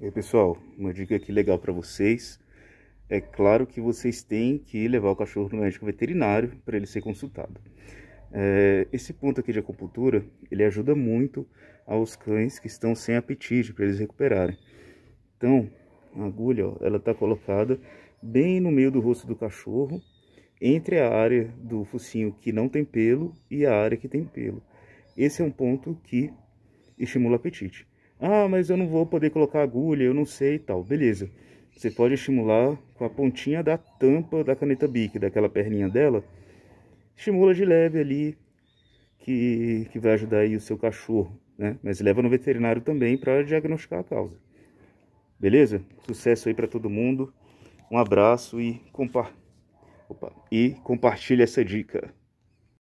E aí, pessoal, uma dica aqui legal para vocês. É claro que vocês têm que levar o cachorro no médico veterinário para ele ser consultado. É, esse ponto aqui de acupuntura, ele ajuda muito aos cães que estão sem apetite para eles recuperarem. Então, a agulha, ó, ela está colocada bem no meio do rosto do cachorro, entre a área do focinho que não tem pelo e a área que tem pelo. Esse é um ponto que estimula o apetite. Ah, mas eu não vou poder colocar agulha, eu não sei e tal. Beleza. Você pode estimular com a pontinha da tampa da caneta Bic, daquela perninha dela. Estimula de leve ali, que, que vai ajudar aí o seu cachorro, né? Mas leva no veterinário também para diagnosticar a causa. Beleza? Sucesso aí para todo mundo. Um abraço e, compa... Opa, e compartilha essa dica.